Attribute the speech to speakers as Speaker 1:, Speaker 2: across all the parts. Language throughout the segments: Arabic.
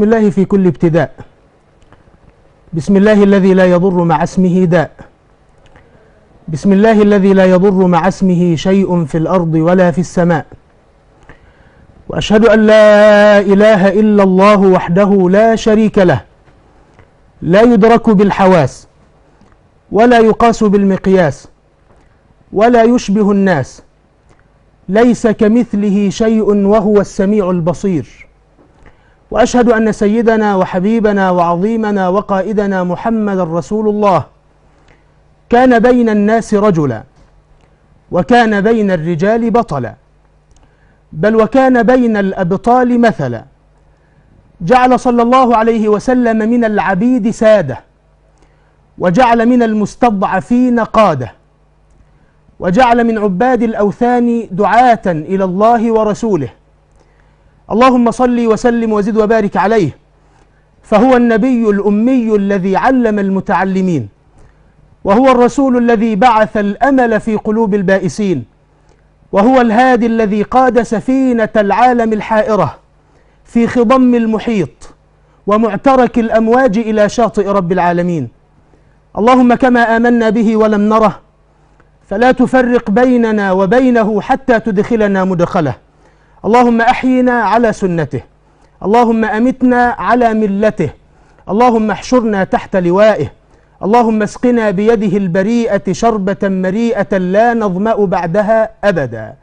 Speaker 1: بسم الله في كل ابتداء بسم الله الذي لا يضر مع اسمه داء بسم الله الذي لا يضر مع اسمه شيء في الأرض ولا في السماء وأشهد أن لا إله إلا الله وحده لا شريك له لا يدرك بالحواس ولا يقاس بالمقياس ولا يشبه الناس ليس كمثله شيء وهو السميع البصير وأشهد أن سيدنا وحبيبنا وعظيمنا وقائدنا محمد رسول الله كان بين الناس رجلا وكان بين الرجال بطلا بل وكان بين الأبطال مثلا جعل صلى الله عليه وسلم من العبيد سادة وجعل من المستضعفين قادة وجعل من عباد الأوثان دعاة إلى الله ورسوله اللهم صل وسلم وزد وبارك عليه فهو النبي الأمي الذي علم المتعلمين وهو الرسول الذي بعث الأمل في قلوب البائسين وهو الهادي الذي قاد سفينة العالم الحائرة في خضم المحيط ومعترك الأمواج إلى شاطئ رب العالمين اللهم كما آمنا به ولم نره فلا تفرق بيننا وبينه حتى تدخلنا مدخله اللهم أحينا على سنته اللهم أمتنا على ملته اللهم احشرنا تحت لوائه اللهم اسقنا بيده البريئة شربة مريئة لا نظمأ بعدها أبدا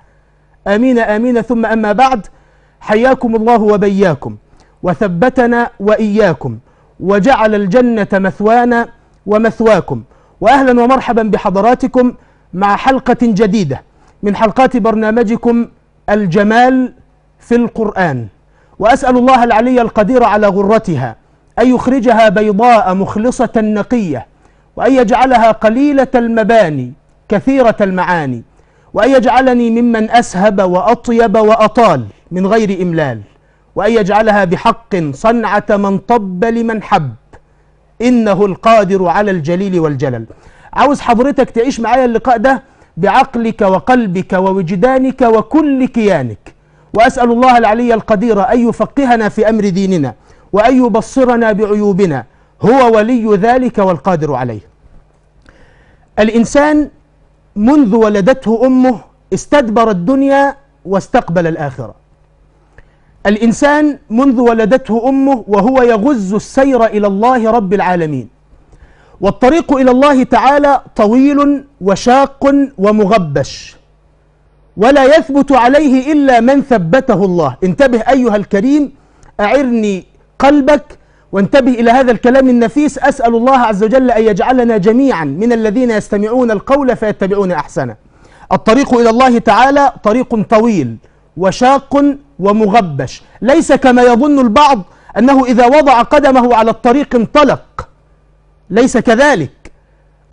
Speaker 1: آمين آمين ثم أما بعد حياكم الله وبياكم وثبتنا وإياكم وجعل الجنة مثوانا ومثواكم وأهلا ومرحبا بحضراتكم مع حلقة جديدة من حلقات برنامجكم الجمال في القرآن وأسأل الله العلي القدير على غرتها أن يخرجها بيضاء مخلصة نقية وأن يجعلها قليلة المباني كثيرة المعاني وأن يجعلني ممن أسهب وأطيب وأطال من غير إملال وأن يجعلها بحق صنعة من طب لمن حب إنه القادر على الجليل والجلل عاوز حضرتك تعيش معايا اللقاء ده بعقلك وقلبك ووجدانك وكل كيانك وأسأل الله العلي القدير أن يفقهنا في أمر ديننا وأن يبصرنا بعيوبنا هو ولي ذلك والقادر عليه الإنسان منذ ولدته أمه استدبر الدنيا واستقبل الآخرة الإنسان منذ ولدته أمه وهو يغز السير إلى الله رب العالمين والطريق إلى الله تعالى طويل وشاق ومغبش ولا يثبت عليه إلا من ثبته الله انتبه أيها الكريم أعرني قلبك وانتبه إلى هذا الكلام النفيس أسأل الله عز وجل أن يجعلنا جميعا من الذين يستمعون القول فيتبعون أحسنه الطريق إلى الله تعالى طريق طويل وشاق ومغبش ليس كما يظن البعض أنه إذا وضع قدمه على الطريق انطلق ليس كذلك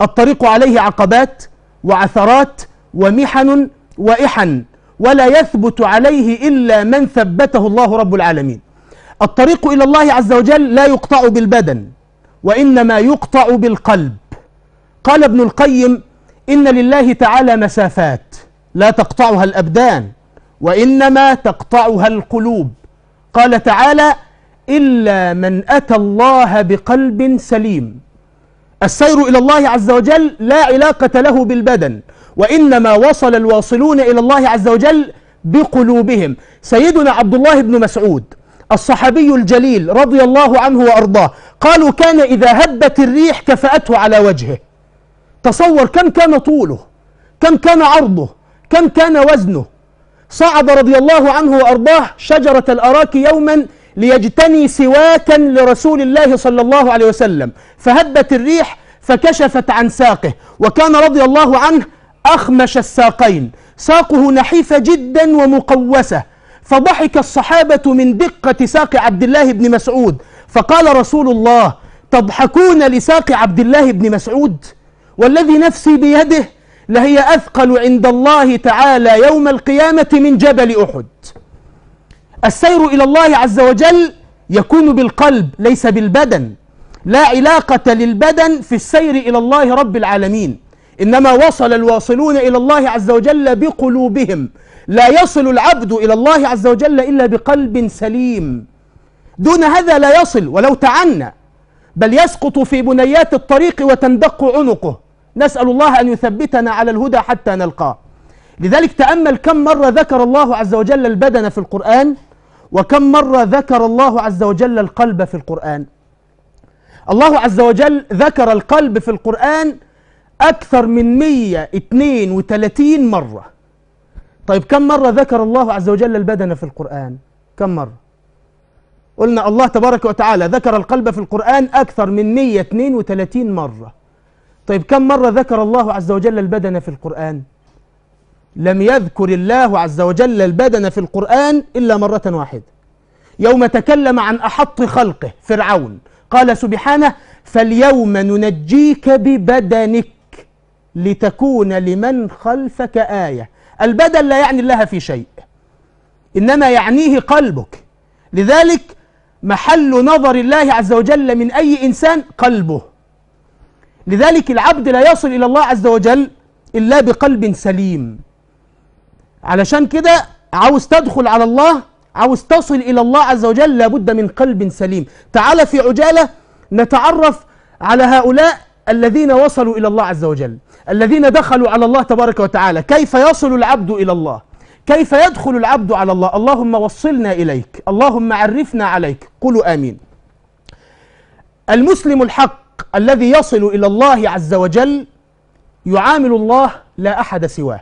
Speaker 1: الطريق عليه عقبات وعثرات ومحن وإحن ولا يثبت عليه إلا من ثبته الله رب العالمين الطريق إلى الله عز وجل لا يقطع بالبدن وإنما يقطع بالقلب قال ابن القيم إن لله تعالى مسافات لا تقطعها الأبدان وإنما تقطعها القلوب قال تعالى إلا من أتى الله بقلب سليم السير إلى الله عز وجل لا علاقة له بالبدن وإنما وصل الواصلون إلى الله عز وجل بقلوبهم سيدنا عبد الله بن مسعود الصحابي الجليل رضي الله عنه وأرضاه قالوا كان إذا هبت الريح كفأته على وجهه تصور كم كان طوله كم كان عرضه كم كان وزنه صعد رضي الله عنه وأرضاه شجرة الأراك يوما ليجتني سواكا لرسول الله صلى الله عليه وسلم فهبت الريح فكشفت عن ساقه وكان رضي الله عنه أخمش الساقين ساقه نحيفة جدا ومقوسة فضحك الصحابة من دقة ساق عبد الله بن مسعود فقال رسول الله تضحكون لساق عبد الله بن مسعود والذي نفسي بيده لهي أثقل عند الله تعالى يوم القيامة من جبل أحد السير إلى الله عز وجل يكون بالقلب ليس بالبدن لا علاقة للبدن في السير إلى الله رب العالمين إنما وصل الواصلون إلى الله عز وجل بقلوبهم لا يصل العبد إلى الله عز وجل إلا بقلب سليم دون هذا لا يصل ولو تعنى بل يسقط في بنيات الطريق وتندق عنقه نسأل الله أن يثبتنا على الهدى حتى نلقاه لذلك تأمل كم مرة ذكر الله عز وجل البدن في القرآن وكم مرة ذكر الله عز وجل القلب في القرآن الله عز وجل ذكر القلب في القرآن أكثر من 132 مرة طيب كم مرة ذكر الله عز وجل البدن في القرآن كم مرة قلنا الله تبارك وتعالى ذكر القلب في القرآن أكثر من 132 مرة طيب كم مرة ذكر الله عز وجل البدن في القرآن لم يذكر الله عز وجل البدن في القرآن إلا مرة واحدة يوم تكلم عن أحط خلقه فرعون قال سبحانه فاليوم ننجيك ببدنك لتكون لمن خلفك آية البدن لا يعني الله في شيء إنما يعنيه قلبك لذلك محل نظر الله عز وجل من أي إنسان قلبه لذلك العبد لا يصل إلى الله عز وجل إلا بقلب سليم علشان كده عاوز تدخل على الله عاوز تصل إلى الله عز وجل لابد من قلب سليم تعال في عجالة نتعرف على هؤلاء الذين وصلوا إلى الله عز وجل الذين دخلوا على الله تبارك وتعالى كيف يصل العبد إلى الله كيف يدخل العبد على الله اللهم وصلنا إليك اللهم عرفنا عليك قولوا آمين المسلم الحق الذي يصل إلى الله عز وجل يعامل الله لا أحد سواه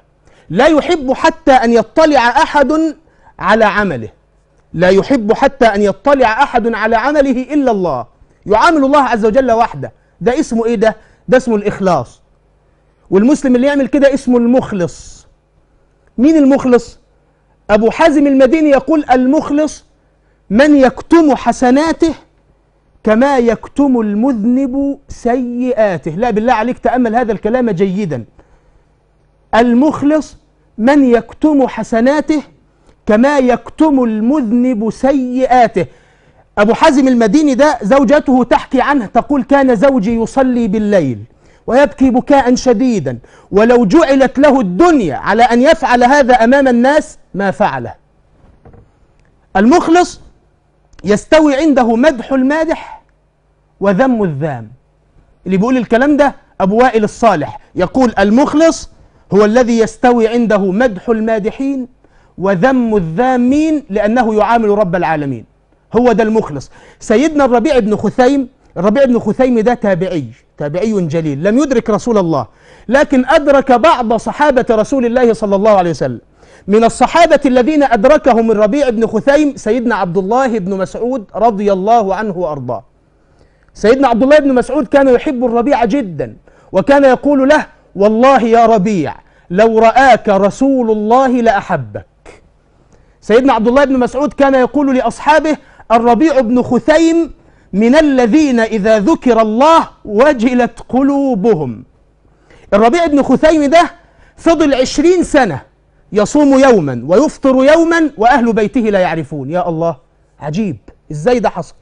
Speaker 1: لا يحب حتى أن يطلع أحد على عمله لا يحب حتى أن يطلع أحد على عمله إلا الله يعامل الله عز وجل وحده ده اسمه إيه ده؟ ده اسمه الإخلاص والمسلم اللي يعمل كده اسمه المخلص مين المخلص؟ أبو حازم المديني يقول المخلص من يكتم حسناته كما يكتم المذنب سيئاته لا بالله عليك تأمل هذا الكلام جيدا المخلص من يكتم حسناته كما يكتم المذنب سيئاته أبو حازم المديني ده زوجته تحكي عنه تقول كان زوجي يصلي بالليل ويبكي بكاء شديدا ولو جعلت له الدنيا على أن يفعل هذا أمام الناس ما فعله المخلص يستوي عنده مدح المادح وذم الذام اللي بيقول الكلام ده أبو وائل الصالح يقول المخلص هو الذي يستوي عنده مدح المادحين وذم الذامين لأنه يعامل رب العالمين هو ده المخلص سيدنا الربيع بن خثيم الربيع بن خثيم ده تابعي تابعي جليل لم يدرك رسول الله لكن أدرك بعض صحابة رسول الله صلى الله عليه وسلم من الصحابة الذين أدركهم الربيع بن خثيم سيدنا عبد الله بن مسعود رضي الله عنه وأرضاه سيدنا عبد الله بن مسعود كان يحب الربيع جدا وكان يقول له والله يا ربيع لو رآك رسول الله لأحبك سيدنا عبد الله بن مسعود كان يقول لأصحابه الربيع بن خثيم من الذين إذا ذكر الله وجلت قلوبهم الربيع بن خثيم ده فضل عشرين سنة يصوم يوما ويفطر يوما وأهل بيته لا يعرفون يا الله عجيب إزاي ده حصل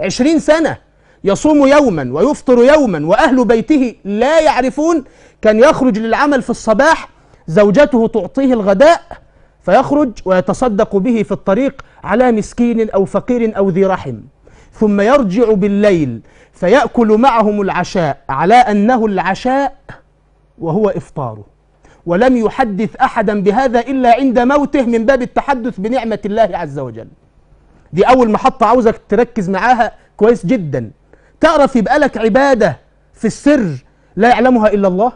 Speaker 1: عشرين سنة يصوم يوما ويفطر يوما وأهل بيته لا يعرفون كان يخرج للعمل في الصباح زوجته تعطيه الغداء فيخرج ويتصدق به في الطريق على مسكين أو فقير أو ذي رحم ثم يرجع بالليل فيأكل معهم العشاء على أنه العشاء وهو إفطاره ولم يحدث أحدا بهذا إلا عند موته من باب التحدث بنعمة الله عز وجل دي أول محطة عاوزك تركز معاها كويس جدا تعرف يبقى لك عبادة في السر لا يعلمها إلا الله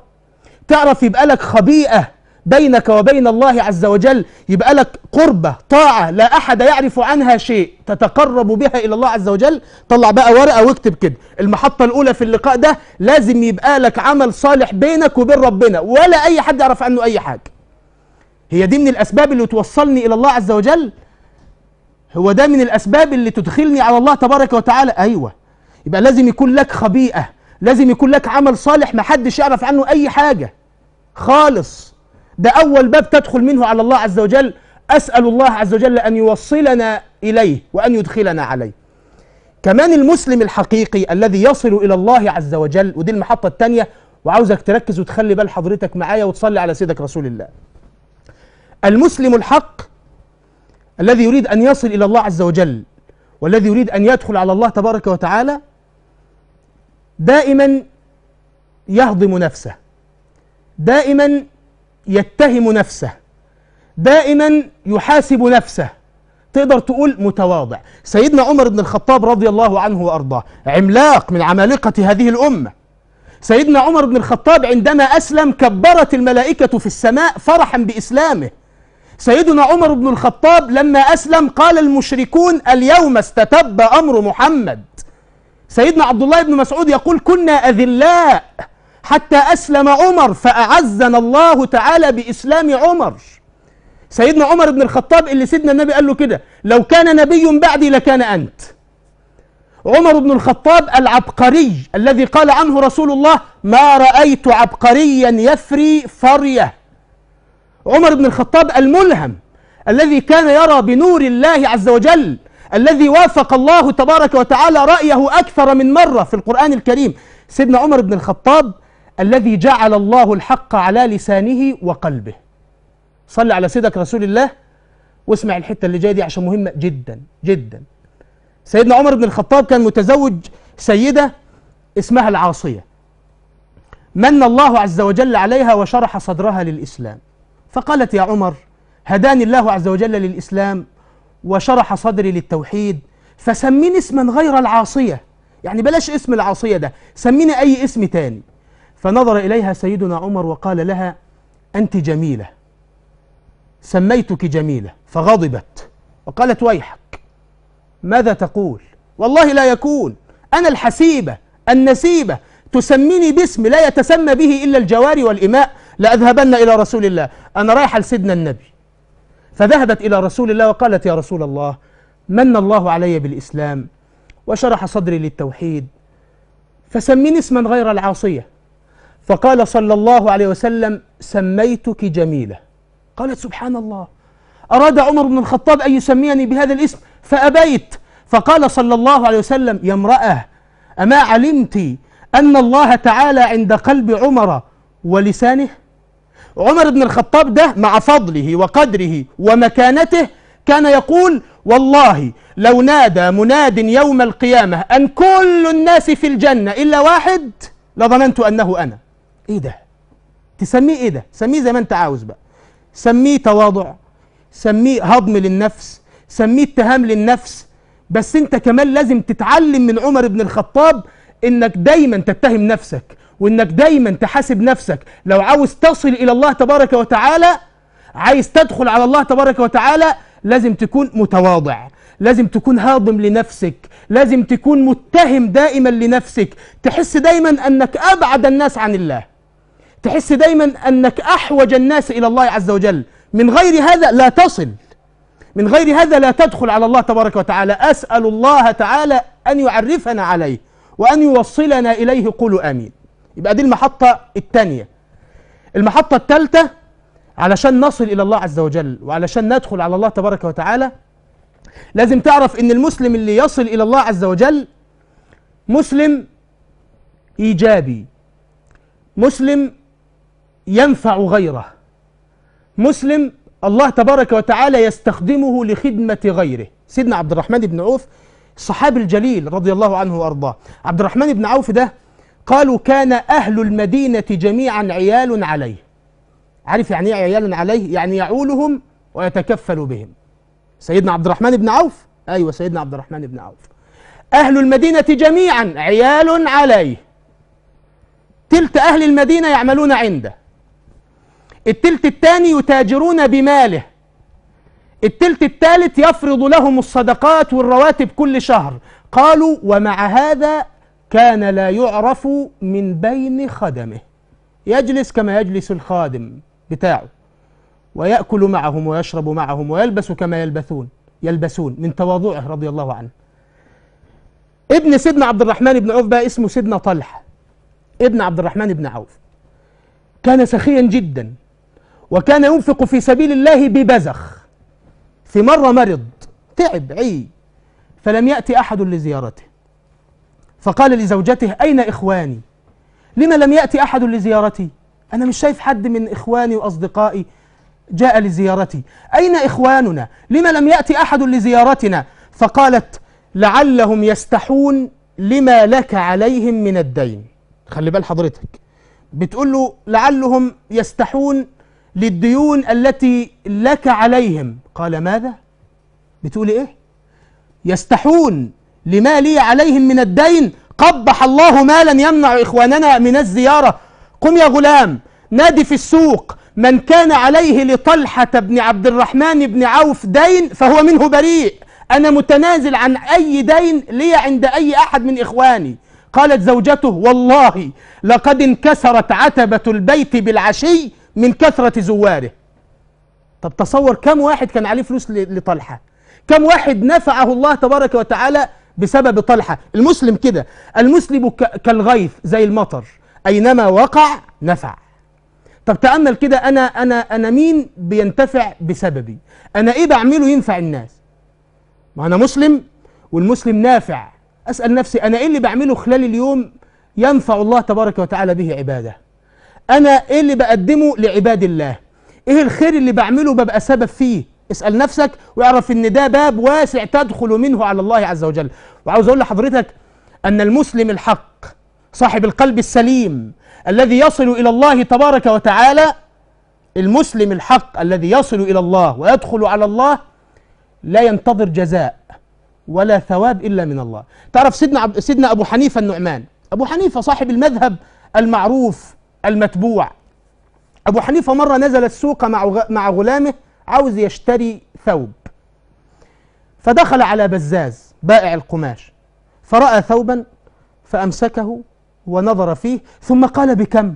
Speaker 1: تعرف يبقى لك خبيئة بينك وبين الله عز وجل يبقى لك قربة طاعة لا أحد يعرف عنها شيء تتقرب بها إلى الله عز وجل طلع بقى ورقة واكتب كده المحطة الأولى في اللقاء ده لازم يبقى لك عمل صالح بينك وبين ربنا ولا أي حد يعرف عنه أي حاجة هي دي من الأسباب اللي توصلني إلى الله عز وجل هو ده من الأسباب اللي تدخلني على الله تبارك وتعالى أيوة يبقى لازم يكون لك خبيئة لازم يكون لك عمل صالح محدش يعرف عنه أي حاجة خالص ده أول باب تدخل منه على الله عز وجل أسأل الله عز وجل أن يوصلنا إليه وأن يدخلنا عليه كمان المسلم الحقيقي الذي يصل إلى الله عز وجل ودي المحطة الثانية وعاوزك تركز وتخلي بال حضرتك معايا وتصلي على سيدك رسول الله المسلم الحق الذي يريد أن يصل إلى الله عز وجل والذي يريد أن يدخل على الله تبارك وتعالى دائما يهضم نفسه دائما يتهم نفسه دائما يحاسب نفسه تقدر تقول متواضع سيدنا عمر بن الخطاب رضي الله عنه وأرضاه عملاق من عمالقة هذه الأمة سيدنا عمر بن الخطاب عندما أسلم كبرت الملائكة في السماء فرحا بإسلامه سيدنا عمر بن الخطاب لما أسلم قال المشركون اليوم استتب أمر محمد سيدنا عبد الله بن مسعود يقول كنا أذلاء حتى أسلم عمر فأعزنا الله تعالى بإسلام عمر سيدنا عمر بن الخطاب اللي سيدنا النبي قال له كده لو كان نبي بعدي لكان أنت عمر بن الخطاب العبقري الذي قال عنه رسول الله ما رأيت عبقريا يفري فرية عمر بن الخطاب الملهم الذي كان يرى بنور الله عز وجل الذي وافق الله تبارك وتعالى رأيه أكثر من مرة في القرآن الكريم سيدنا عمر بن الخطاب الذي جعل الله الحق على لسانه وقلبه صل على سيدك رسول الله واسمع الحتة اللي جاية دي عشان مهمة جدا جدا سيدنا عمر بن الخطاب كان متزوج سيدة اسمها العاصية من الله عز وجل عليها وشرح صدرها للإسلام فقالت يا عمر هداني الله عز وجل للإسلام وشرح صدري للتوحيد فسميني اسما غير العاصية يعني بلاش اسم العاصية ده سميني أي اسم تاني فنظر إليها سيدنا عمر وقال لها أنت جميلة سميتك جميلة فغضبت وقالت ويحك ماذا تقول والله لا يكون أنا الحسيبة النسيبة تسميني باسم لا يتسمى به إلا الجواري والإماء لأذهبن إلى رسول الله أنا رايحة لسيدنا النبي فذهبت إلى رسول الله وقالت يا رسول الله من الله علي بالإسلام وشرح صدري للتوحيد فسميني اسما غير العاصية فقال صلى الله عليه وسلم سميتك جميلة قالت سبحان الله أراد عمر بن الخطاب أن يسميني بهذا الاسم فأبيت فقال صلى الله عليه وسلم يا امرأة أما علمت أن الله تعالى عند قلب عمر ولسانه عمر بن الخطاب ده مع فضله وقدره ومكانته كان يقول والله لو نادى مناد يوم القيامة أن كل الناس في الجنة إلا واحد لظننت أنه أنا ايه ده تسميه ايه ده سميه زي ما انت عاوز بقى سميه تواضع سميه هضم للنفس سميه اتهام للنفس بس انت كمان لازم تتعلم من عمر بن الخطاب انك دايما تتهم نفسك وانك دايما تحاسب نفسك لو عاوز تصل الى الله تبارك وتعالى عايز تدخل على الله تبارك وتعالى لازم تكون متواضع لازم تكون هاضم لنفسك لازم تكون متهم دائما لنفسك تحس دايما انك ابعد الناس عن الله تحس دايما أنك أحوج الناس إلى الله عز وجل من غير هذا لا تصل من غير هذا لا تدخل على الله تبارك وتعالى أسأل الله تعالى أن يعرفنا عليه وأن يوصلنا إليه قولوا آمين يبقى دي المحطة الثانية المحطة الثالثة علشان نصل إلى الله عز وجل وعلشان ندخل على الله تبارك وتعالى لازم تعرف إن المسلم اللي يصل إلى الله عز وجل مسلم إيجابي مسلم ينفع غيره مسلم الله تبارك وتعالى يستخدمه لخدمة غيره سيدنا عبد الرحمن بن عوف الصحابي الجليل رضي الله عنه وأرضاه عبد الرحمن بن عوف ده قالوا كان أهل المدينة جميعا عيال عليه عارف يعني ايه عيال عليه يعني يعولهم ويتكفل بهم سيدنا عبد الرحمن بن عوف ايوه سيدنا عبد الرحمن بن عوف اهل المدينه جميعا عيال عليه تلت اهل المدينه يعملون عنده التلت الثاني يتاجرون بماله التلت الثالث يفرض لهم الصدقات والرواتب كل شهر قالوا ومع هذا كان لا يعرف من بين خدمه يجلس كما يجلس الخادم بتاعه ويأكل معهم ويشرب معهم ويلبس كما يلبثون يلبسون من تواضعه رضي الله عنه ابن سيدنا عبد الرحمن بن عوف بقى اسمه سيدنا طلحة ابن عبد الرحمن بن عوف كان سخيا جدا وكان ينفق في سبيل الله ببزخ في مرة مرض تعب عي فلم يأتي أحد لزيارته فقال لزوجته أين إخواني لما لم يأتي أحد لزيارتي أنا مش شايف حد من إخواني وأصدقائي جاء لزيارتي أين إخواننا لما لم يأتي أحد لزيارتنا فقالت لعلهم يستحون لما لك عليهم من الدين خلي بال حضرتك بتقول له لعلهم يستحون للديون التي لك عليهم قال ماذا بتقول ايه يستحون لما لي عليهم من الدين قبح الله مالا يمنع إخواننا من الزيارة قم يا غلام نادي في السوق من كان عليه لطلحة بن عبد الرحمن بن عوف دين فهو منه بريء أنا متنازل عن أي دين لي عند أي أحد من إخواني قالت زوجته والله لقد انكسرت عتبة البيت بالعشي من كثرة زواره طب تصور كم واحد كان عليه فلوس لطلحة كم واحد نفعه الله تبارك وتعالى بسبب طلحة المسلم كده المسلم كالغيث زي المطر أينما وقع نفع طب تأمل كده أنا أنا أنا مين بينتفع بسببي أنا إيه بعمله ينفع الناس ما أنا مسلم والمسلم نافع أسأل نفسي أنا إيه اللي بعمله خلال اليوم ينفع الله تبارك وتعالى به عباده أنا إيه اللي بقدمه لعباد الله إيه الخير اللي بعمله ببقى سبب فيه اسأل نفسك واعرف إن ده باب واسع تدخل منه على الله عز وجل وعاوز أقول لحضرتك أن المسلم الحق صاحب القلب السليم الذي يصل إلى الله تبارك وتعالى المسلم الحق الذي يصل إلى الله ويدخل على الله لا ينتظر جزاء ولا ثواب إلا من الله تعرف سيدنا, عب... سيدنا أبو حنيفة النعمان أبو حنيفة صاحب المذهب المعروف المتبوع أبو حنيفة مرة نزل السوق مع غلامه عاوز يشتري ثوب فدخل على بزاز بائع القماش فرأى ثوبا فأمسكه ونظر فيه ثم قال بكم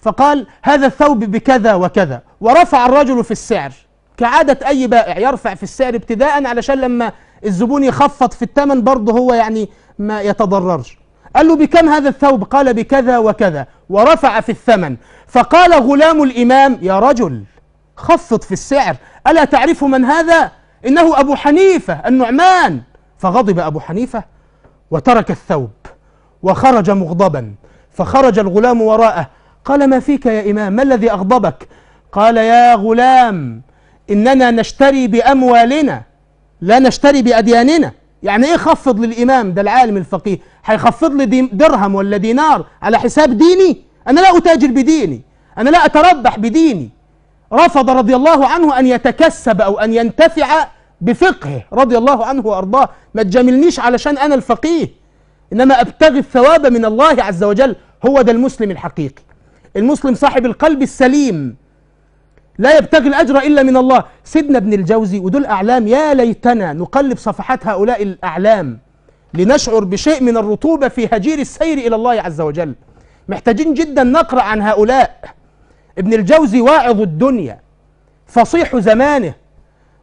Speaker 1: فقال هذا الثوب بكذا وكذا ورفع الرجل في السعر كعادة أي بائع يرفع في السعر ابتداء علشان لما الزبون يخفض في الثمن برضه هو يعني ما يتضررش قال له بكم هذا الثوب قال بكذا وكذا ورفع في الثمن فقال غلام الإمام يا رجل خفض في السعر ألا تعرف من هذا إنه أبو حنيفة النعمان فغضب أبو حنيفة وترك الثوب وخرج مغضبا فخرج الغلام وراءه قال ما فيك يا إمام ما الذي أغضبك قال يا غلام إننا نشتري بأموالنا لا نشتري بأدياننا يعني ايه خفض للامام ده العالم الفقيه هيخفض لي درهم ولا دينار على حساب ديني انا لا اتاجر بديني انا لا اتربح بديني رفض رضي الله عنه ان يتكسب او ان ينتفع بفقهه رضي الله عنه وارضاه ما تجاملنيش علشان انا الفقيه انما ابتغي الثواب من الله عز وجل هو ده المسلم الحقيقي المسلم صاحب القلب السليم لا يبتغي الأجر إلا من الله سيدنا ابن الجوزي ودول أعلام يا ليتنا نقلب صفحات هؤلاء الأعلام لنشعر بشيء من الرطوبة في هجير السير إلى الله عز وجل محتاجين جدا نقرأ عن هؤلاء ابن الجوزي واعظ الدنيا فصيح زمانه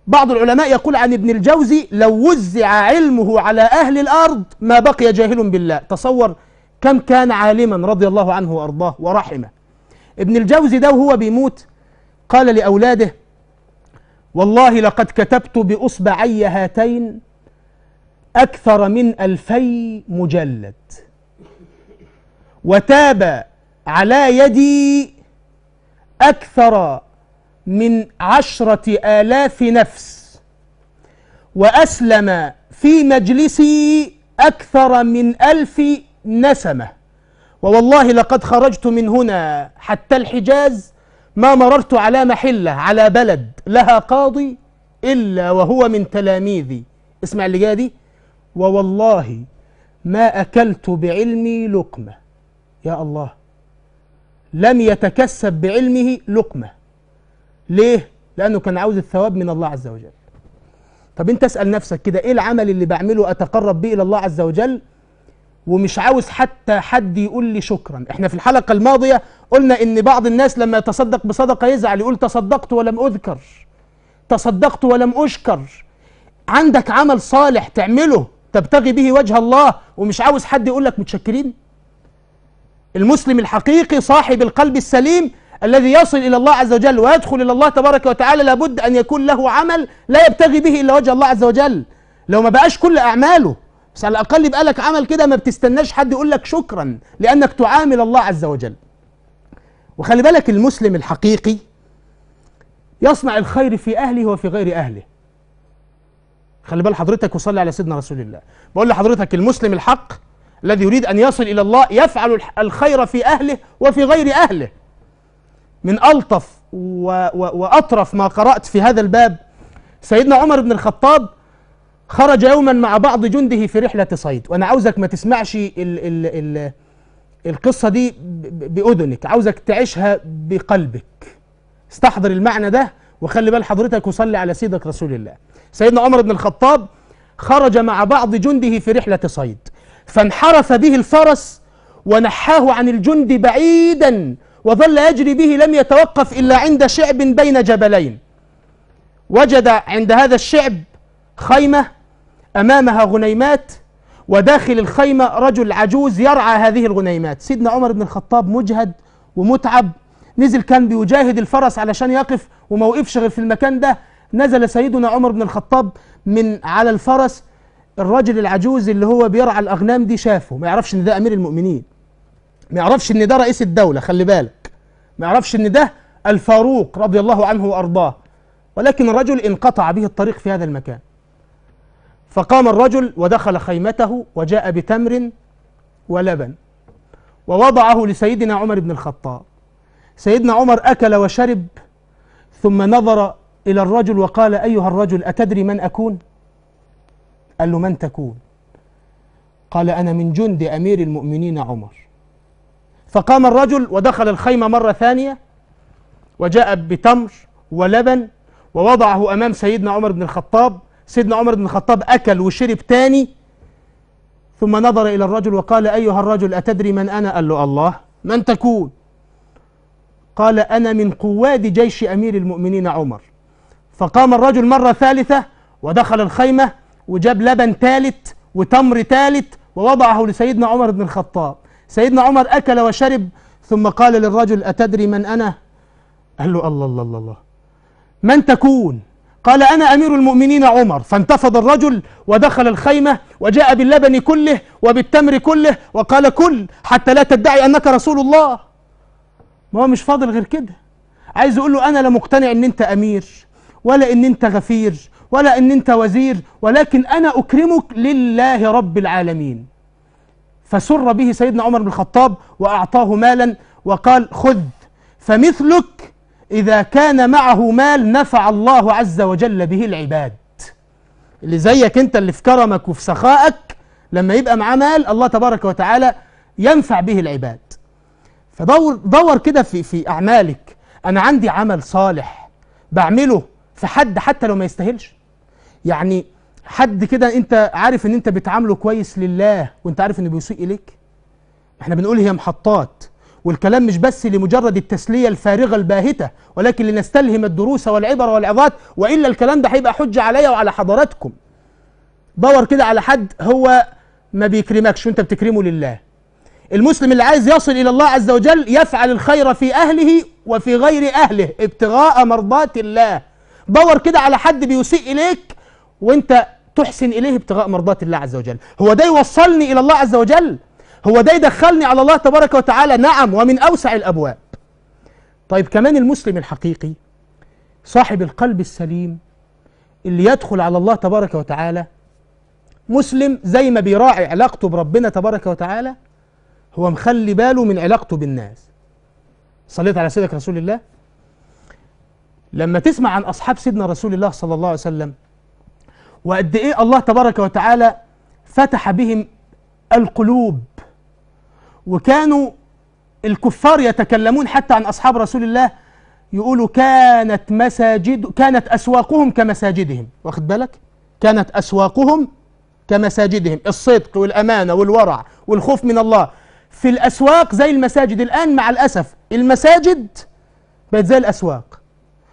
Speaker 1: بعض العلماء يقول عن ابن الجوزي لو وزع علمه على أهل الأرض ما بقي جاهل بالله تصور كم كان عالما رضي الله عنه وأرضاه ورحمه ابن الجوزي ده وهو بيموت قال لأولاده والله لقد كتبت بأصبعي هاتين أكثر من ألفي مجلد وتاب على يدي أكثر من عشرة آلاف نفس وأسلم في مجلسي أكثر من ألف نسمة ووالله لقد خرجت من هنا حتى الحجاز ما مررت على محلة على بلد لها قاضي إلا وهو من تلاميذي اسمع اللي جاء دي ووالله ما أكلت بعلمي لقمة يا الله لم يتكسب بعلمه لقمة ليه؟ لأنه كان عاوز الثواب من الله عز وجل طب أنت اسأل نفسك كده إيه العمل اللي بعمله أتقرب به إلى الله عز وجل ومش عاوز حتى حد يقول لي شكرا احنا في الحلقة الماضية قلنا ان بعض الناس لما يتصدق بصدقة يزعل يقول تصدقت ولم أذكر تصدقت ولم أشكر عندك عمل صالح تعمله تبتغي به وجه الله ومش عاوز حد يقول لك متشكرين المسلم الحقيقي صاحب القلب السليم الذي يصل إلى الله عز وجل ويدخل إلى الله تبارك وتعالى لابد أن يكون له عمل لا يبتغي به إلا وجه الله عز وجل لو ما بقاش كل أعماله بس على الاقل يبقى لك عمل كده ما بتستناش حد يقول لك شكرا لانك تعامل الله عز وجل وخلي بالك المسلم الحقيقي يصنع الخير في اهله وفي غير اهله خلي بال حضرتك وصلي على سيدنا رسول الله بقول لحضرتك المسلم الحق الذي يريد ان يصل الى الله يفعل الخير في اهله وفي غير اهله من الطف و و واطرف ما قرات في هذا الباب سيدنا عمر بن الخطاب خرج يوما مع بعض جنده في رحلة صيد وأنا عاوزك ما تسمعش ال ال ال القصة دي بأذنك عاوزك تعيشها بقلبك استحضر المعنى ده وخلي بال حضرتك وصلي على سيدك رسول الله سيدنا عمر بن الخطاب خرج مع بعض جنده في رحلة صيد فانحرف به الفرس ونحاه عن الجند بعيدا وظل يجري به لم يتوقف إلا عند شعب بين جبلين وجد عند هذا الشعب خيمة أمامها غنيمات وداخل الخيمة رجل عجوز يرعى هذه الغنيمات سيدنا عمر بن الخطاب مجهد ومتعب نزل كان بيجاهد الفرس علشان يقف وموقفش غير في المكان ده نزل سيدنا عمر بن الخطاب من على الفرس الرجل العجوز اللي هو بيرعى الأغنام دي شافه ما يعرفش ان ده أمير المؤمنين ما يعرفش ان ده رئيس الدولة خلي بالك ما يعرفش ان ده الفاروق رضي الله عنه وأرضاه ولكن الرجل انقطع به الطريق في هذا المكان فقام الرجل ودخل خيمته وجاء بتمر ولبن ووضعه لسيدنا عمر بن الخطاب سيدنا عمر أكل وشرب ثم نظر إلى الرجل وقال أيها الرجل أتدري من أكون؟ قال له من تكون؟ قال أنا من جند أمير المؤمنين عمر فقام الرجل ودخل الخيمة مرة ثانية وجاء بتمر ولبن ووضعه أمام سيدنا عمر بن الخطاب سيدنا عمر بن الخطاب أكل وشرب تاني ثم نظر إلى الرجل وقال أيها الرجل أتدري من أنا قال له الله من تكون قال أنا من قواد جيش أمير المؤمنين عمر فقام الرجل مرة ثالثة ودخل الخيمة وجاب لبن ثالث وتمر ثالث ووضعه لسيدنا عمر بن الخطاب سيدنا عمر أكل وشرب ثم قال للرجل أتدري من أنا قال له الله الله الله, الله من تكون قال أنا أمير المؤمنين عمر فانتفض الرجل ودخل الخيمة وجاء باللبن كله وبالتمر كله وقال كل حتى لا تدعي أنك رسول الله ما هو مش فاضل غير كده عايز يقول له أنا لا مقتنع أن أنت أمير ولا أن أنت غفير ولا أن أنت وزير ولكن أنا أكرمك لله رب العالمين فسر به سيدنا عمر بن الخطاب وأعطاه مالا وقال خذ فمثلك إذا كان معه مال نفع الله عز وجل به العباد اللي زيك أنت اللي في كرمك وفي سخائك لما يبقى معاه مال الله تبارك وتعالى ينفع به العباد فدور دور كده في في أعمالك أنا عندي عمل صالح بعمله في حد حتى لو ما يستاهلش يعني حد كده أنت عارف إن أنت بتعامله كويس لله وأنت عارف إنه بيسيء إليك احنا بنقول هي محطات والكلام مش بس لمجرد التسلية الفارغة الباهتة ولكن لنستلهم الدروس والعبر والعظات وإلا الكلام ده هيبقى حجة عليا وعلى حضراتكم دور كده على حد هو ما بيكرمكش وانت بتكرمه لله المسلم اللي عايز يصل إلى الله عز وجل يفعل الخير في أهله وفي غير أهله ابتغاء مرضات الله دور كده على حد بيسيء إليك وانت تحسن إليه ابتغاء مرضات الله عز وجل هو ده يوصلني إلى الله عز وجل هو ده يدخلني على الله تبارك وتعالى نعم ومن أوسع الأبواب طيب كمان المسلم الحقيقي صاحب القلب السليم اللي يدخل على الله تبارك وتعالى مسلم زي ما بيراعي علاقته بربنا تبارك وتعالى هو مخلي باله من علاقته بالناس صليت على سيدك رسول الله لما تسمع عن أصحاب سيدنا رسول الله صلى الله عليه وسلم وقد إيه الله تبارك وتعالى فتح بهم القلوب وكانوا الكفار يتكلمون حتى عن أصحاب رسول الله يقولوا كانت مساجد كانت أسواقهم كمساجدهم واخد بالك كانت أسواقهم كمساجدهم الصدق والأمانة والورع والخوف من الله في الأسواق زي المساجد الآن مع الأسف المساجد بقت زي الأسواق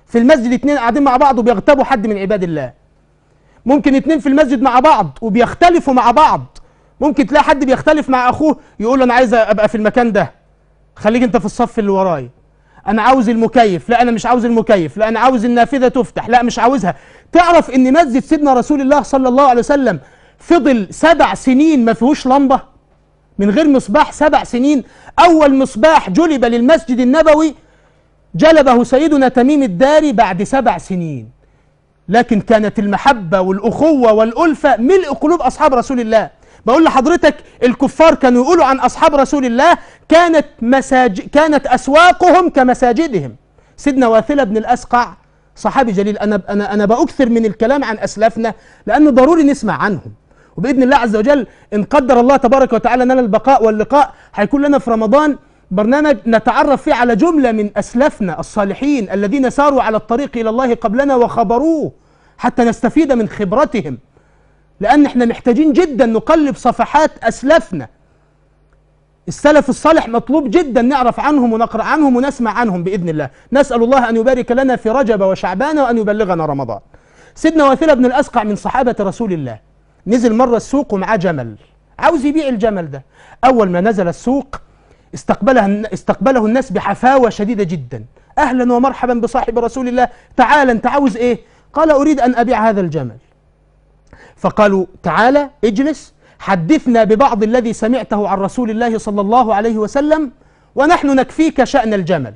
Speaker 1: في المسجد اتنين قاعدين مع بعض وبيغتابوا حد من عباد الله ممكن اتنين في المسجد مع بعض وبيختلفوا مع بعض ممكن تلاقي حد بيختلف مع اخوه يقول له انا عايز ابقى في المكان ده خليك انت في الصف اللي ورايا انا عاوز المكيف لا انا مش عاوز المكيف لا انا عاوز النافذه تفتح لا مش عاوزها تعرف ان مسجد سيدنا رسول الله صلى الله عليه وسلم فضل سبع سنين ما فيهوش لمبه من غير مصباح سبع سنين اول مصباح جلب للمسجد النبوي جلبه سيدنا تميم الداري بعد سبع سنين لكن كانت المحبه والاخوه والالفه ملء قلوب اصحاب رسول الله بقول لحضرتك الكفار كانوا يقولوا عن أصحاب رسول الله كانت مساج كانت أسواقهم كمساجدهم سيدنا واثلة بن الأسقع صحابي جليل أنا أنا أنا بأكثر من الكلام عن أسلافنا لأنه ضروري نسمع عنهم وبإذن الله عز وجل إن قدر الله تبارك وتعالى لنا البقاء واللقاء هيكون لنا في رمضان برنامج نتعرف فيه على جملة من أسلافنا الصالحين الذين ساروا على الطريق إلى الله قبلنا وخبروه حتى نستفيد من خبرتهم لأن احنا محتاجين جدا نقلب صفحات أسلفنا السلف الصالح مطلوب جدا نعرف عنهم ونقرأ عنهم ونسمع عنهم بإذن الله نسأل الله أن يبارك لنا في رجب وشعبان وأن يبلغنا رمضان سيدنا واثلة بن الأسقع من صحابة رسول الله نزل مرة السوق ومعاه جمل عاوز يبيع الجمل ده أول ما نزل السوق استقبله, استقبله الناس بحفاوة شديدة جدا أهلا ومرحبا بصاحب رسول الله تعال أنت عاوز إيه قال أريد أن أبيع هذا الجمل فقالوا تعالى اجلس حدثنا ببعض الذي سمعته عن رسول الله صلى الله عليه وسلم ونحن نكفيك شأن الجمل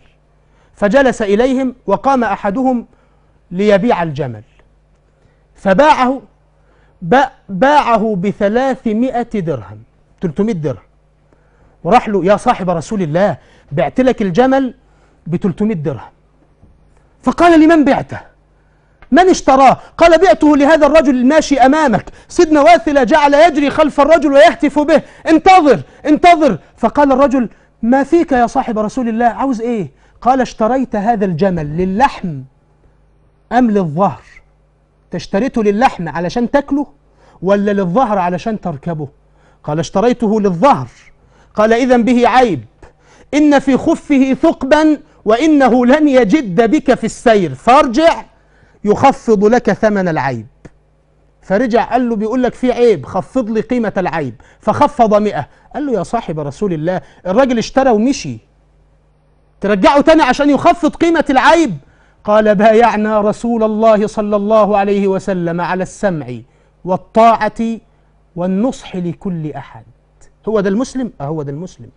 Speaker 1: فجلس إليهم وقام أحدهم ليبيع الجمل فباعه باعه بثلاثمائة درهم تلتمائة درهم وراح له يا صاحب رسول الله بعت لك الجمل بثلاثمائة درهم فقال لمن بعته من اشتراه قال بعته لهذا الرجل الماشي أمامك سيدنا واثلة جعل يجري خلف الرجل ويهتف به انتظر انتظر فقال الرجل ما فيك يا صاحب رسول الله عاوز ايه قال اشتريت هذا الجمل للحم أم للظهر تشتريته للحم علشان تاكله ولا للظهر علشان تركبه قال اشتريته للظهر قال إذا به عيب إن في خفه ثقبا وإنه لن يجد بك في السير فارجع يخفض لك ثمن العيب فرجع قال له بيقول لك في عيب خفض لي قيمة العيب فخفض مئة قال له يا صاحب رسول الله الراجل اشترى ومشي ترجعه تاني عشان يخفض قيمة العيب قال بايعنا رسول الله صلى الله عليه وسلم على السمع والطاعة والنصح لكل أحد هو ده المسلم؟ اه هو ده المسلم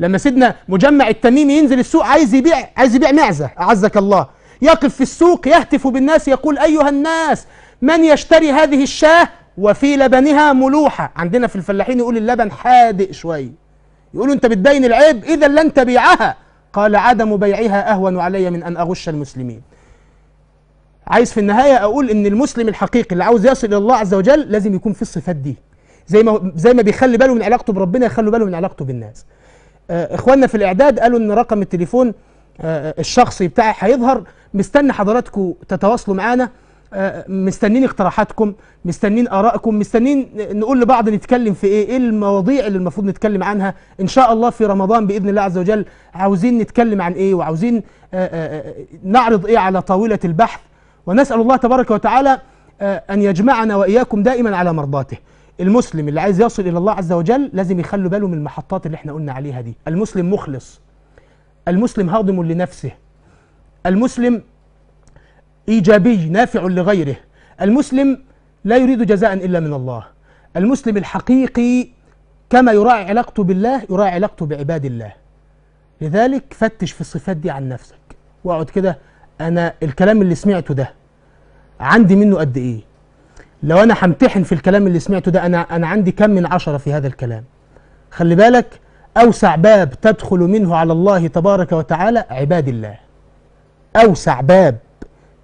Speaker 1: لما سيدنا مجمع التميمي ينزل السوق عايز يبيع عايز يبيع معزة أعزك الله يقف في السوق يهتف بالناس يقول أيها الناس من يشتري هذه الشاه وفي لبنها ملوحة عندنا في الفلاحين يقول اللبن حادق شوية يقولوا أنت بتبين العيب إذا لن تبيعها قال عدم بيعها أهون علي من أن أغش المسلمين عايز في النهاية أقول إن المسلم الحقيقي اللي عاوز يصل إلى الله عز وجل لازم يكون في الصفات دي زي ما زي ما بيخلي باله من علاقته بربنا يخلوا باله من علاقته بالناس آه، إخواننا في الإعداد قالوا إن رقم التليفون آه، الشخصي بتاعي هيظهر مستني حضراتكم تتواصلوا معانا آه، مستنين اقتراحاتكم مستنين ارائكم مستنين نقول لبعض نتكلم في ايه ايه المواضيع اللي المفروض نتكلم عنها ان شاء الله في رمضان باذن الله عز وجل عاوزين نتكلم عن ايه وعاوزين آه، نعرض ايه على طاوله البحث ونسال الله تبارك وتعالى ان يجمعنا واياكم دائما على مرضاته المسلم اللي عايز يصل الى الله عز وجل لازم يخلوا باله من المحطات اللي احنا قلنا عليها دي المسلم مخلص المسلم هاضم لنفسه المسلم إيجابي نافع لغيره المسلم لا يريد جزاء إلا من الله المسلم الحقيقي كما يراعي علاقته بالله يراعي علاقته بعباد الله لذلك فتش في الصفات دي عن نفسك واقعد كده أنا الكلام اللي سمعته ده عندي منه قد إيه لو أنا همتحن في الكلام اللي سمعته ده أنا أنا عندي كم من عشرة في هذا الكلام خلي بالك أوسع باب تدخل منه على الله تبارك وتعالى عباد الله أوسع باب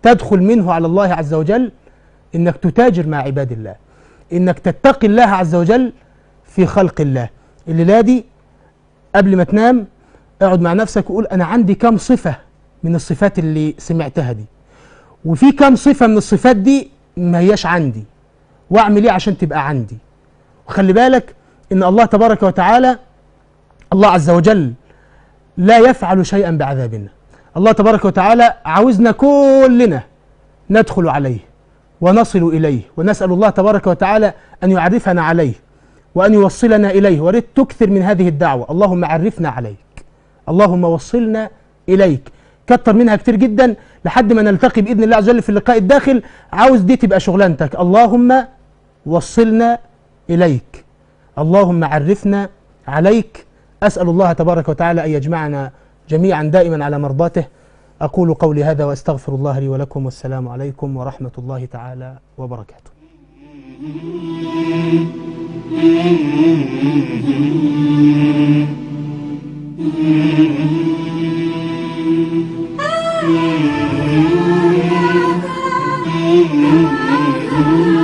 Speaker 1: تدخل منه على الله عز وجل إنك تتاجر مع عباد الله إنك تتقي الله عز وجل في خلق الله الليلة دي قبل ما تنام اقعد مع نفسك وقول أنا عندي كم صفة من الصفات اللي سمعتها دي وفي كم صفة من الصفات دي ما هياش عندي وأعمل إيه عشان تبقى عندي وخلي بالك إن الله تبارك وتعالى الله عز وجل لا يفعل شيئا بعذابنا الله تبارك وتعالى عاوزنا كلنا ندخل عليه ونصل إليه ونسأل الله تبارك وتعالى أن يعرفنا عليه وأن يوصلنا إليه وريت تكثر من هذه الدعوة اللهم عرفنا عليك اللهم وصلنا إليك كتر منها كتير جدا لحد ما نلتقي بإذن الله عز وجل في اللقاء الداخل عاوز دي تبقى شغلانتك اللهم وصلنا إليك اللهم عرفنا عليك أسأل الله تبارك وتعالى أن يجمعنا جميعا دائما على مرضاته أقول قولي هذا وأستغفر الله لي ولكم والسلام عليكم ورحمة الله تعالى وبركاته my ah! God.